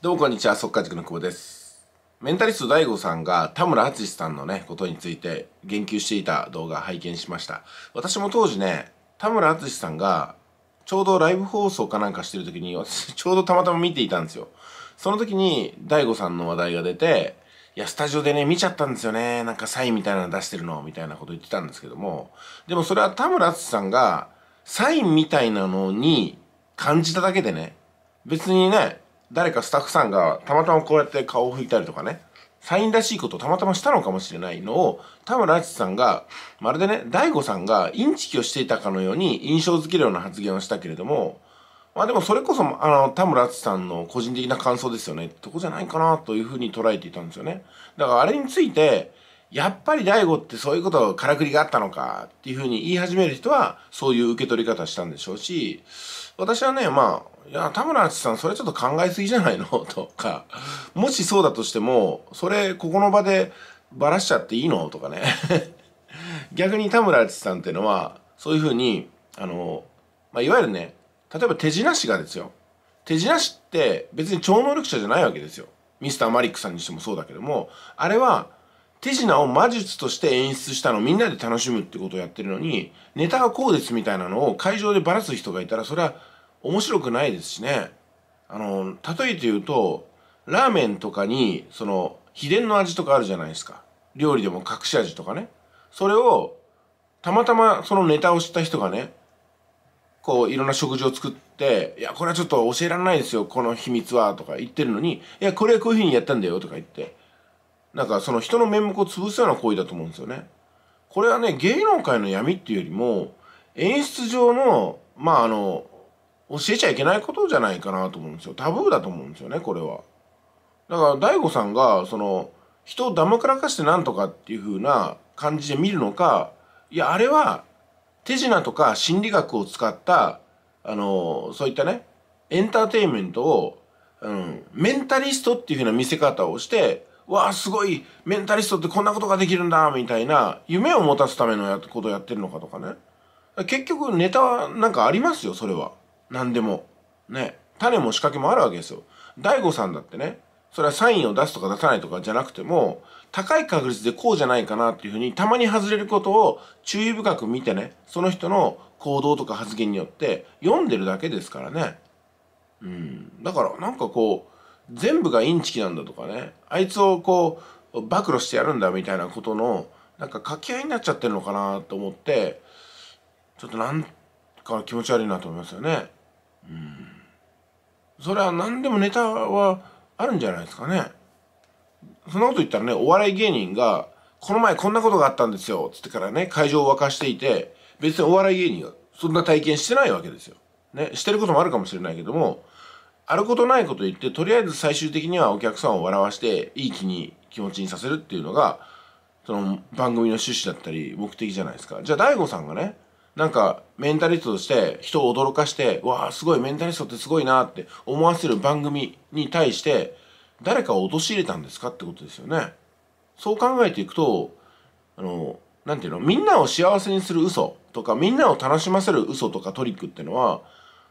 どうもこんにちは、速稼塾の久保です。メンタリスト DAIGO さんが田村淳さんのね、ことについて言及していた動画拝見しました。私も当時ね、田村淳さんがちょうどライブ放送かなんかしてる時に、私ちょうどたまたま見ていたんですよ。その時に DAIGO さんの話題が出て、いや、スタジオでね、見ちゃったんですよね。なんかサインみたいなの出してるの、みたいなこと言ってたんですけども。でもそれは田村淳さんがサインみたいなのに感じただけでね、別にね、誰かスタッフさんがたまたまこうやって顔を拭いたりとかね、サインらしいことをたまたましたのかもしれないのを、田村淳さんが、まるでね、大悟さんがインチキをしていたかのように印象づけるような発言をしたけれども、まあでもそれこそ、あの、田村淳さんの個人的な感想ですよね、とこじゃないかなというふうに捉えていたんですよね。だからあれについて、やっぱり大悟ってそういうことをからくりがあったのかっていうふうに言い始める人はそういう受け取り方したんでしょうし、私はね、まあ、いや、田村淳さんそれちょっと考えすぎじゃないの とか、もしそうだとしても、それここの場でばらしちゃっていいのとかね。逆に田村淳さんっていうのは、そういうふうに、あの、まあ、いわゆるね、例えば手品師がですよ。手品師って別に超能力者じゃないわけですよ。ミスターマリックさんにしてもそうだけども、あれは、手品を魔術として演出したのみんなで楽しむってことをやってるのにネタがこうですみたいなのを会場でばらす人がいたらそれは面白くないですしねあの例えて言うとラーメンとかにその秘伝の味とかあるじゃないですか料理でも隠し味とかねそれをたまたまそのネタを知った人がねこういろんな食事を作って「いやこれはちょっと教えられないですよこの秘密は」とか言ってるのに「いやこれはこういうふうにやったんだよ」とか言ってなんかその人の面目を潰すような行為だと思うんですよね。これはね、芸能界の闇っていうよりも、演出上の、まああの、教えちゃいけないことじゃないかなと思うんですよ。タブーだと思うんですよね、これは。だから、大悟さんが、その、人を黙らかしてなんとかっていう風な感じで見るのか、いや、あれは、手品とか心理学を使った、あの、そういったね、エンターテインメントを、うん、メンタリストっていう風な見せ方をして、わあすごいメンタリストってこんなことができるんだみたいな夢を持たすためのやことをやってるのかとかね結局ネタはなんかありますよそれは何でもね種も仕掛けもあるわけですよ大悟さんだってねそれはサインを出すとか出さないとかじゃなくても高い確率でこうじゃないかなっていうふうにたまに外れることを注意深く見てねその人の行動とか発言によって読んでるだけですからねうんだからなんかこう全部がインチキなんだとかねあいつをこう暴露してやるんだみたいなことのなんか掛け合いになっちゃってるのかなと思ってちょっとなんか気持ち悪いなと思いますよね。うん、それは何でもネタはあるんじゃないですかね。そんなこと言ったらねお笑い芸人が「この前こんなことがあったんですよ」つってからね会場を沸かしていて別にお笑い芸人がそんな体験してないわけですよ。ねしてることもあるかもしれないけどもあることないこと言って、とりあえず最終的にはお客さんを笑わして、いい気に、気持ちにさせるっていうのが、その番組の趣旨だったり、目的じゃないですか。じゃあ、大悟さんがね、なんか、メンタリストとして人を驚かして、わあ、すごい、メンタリストってすごいなって思わせる番組に対して、誰かを陥れたんですかってことですよね。そう考えていくと、あの、なんていうの、みんなを幸せにする嘘とか、みんなを楽しませる嘘とかトリックってのは、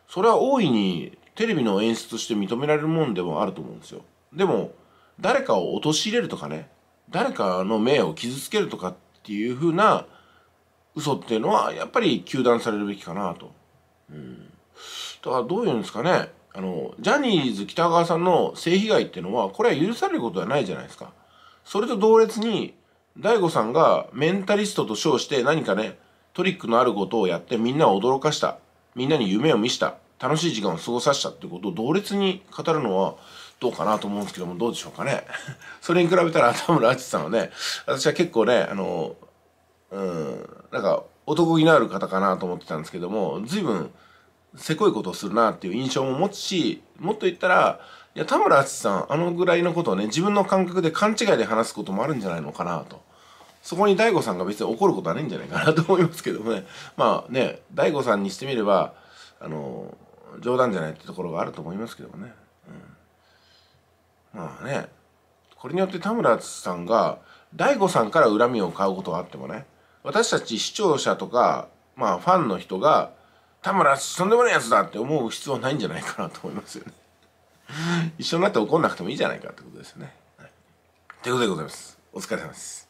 それは大いにテレビの演出として認められるもんでもあると思うんですよでも誰かを陥れるとかね誰かの名誉を傷つけるとかっていうふうな嘘っていうのはやっぱり糾弾されるべきかなと、うん、だからどういうんですかねあのジャニーズ北川さんの性被害っていうのはこれは許されることではないじゃないですかそれと同列に DAIGO さんがメンタリストと称して何かねトリックのあることをやってみんなを驚かしたみんなに夢を見した楽しい時間を過ごさせたってことを同列に語るのはどうかなと思うんですけども、どうでしょうかね。それに比べたら田村淳さんはね、私は結構ね、あの、うん、なんか男気のある方かなと思ってたんですけども、随分、せこいことをするなっていう印象も持つし、もっと言ったら、いや、田村淳さん、あのぐらいのことをね、自分の感覚で勘違いで話すこともあるんじゃないのかなと。そこに大悟さんが別に怒ることはないんじゃないかなと思いますけどもね。まあね、大悟さんにしてみれば、あの冗談じゃないってところがあると思いますけどもね、うん、まあねこれによって田村さんが大悟さんから恨みを買うことはあってもね私たち視聴者とかまあファンの人が田村とんでもないやつだって思う必要はないんじゃないかなと思いますよね 一緒になって怒んなくてもいいじゃないかってことですよね、はい、ということでございますお疲れ様です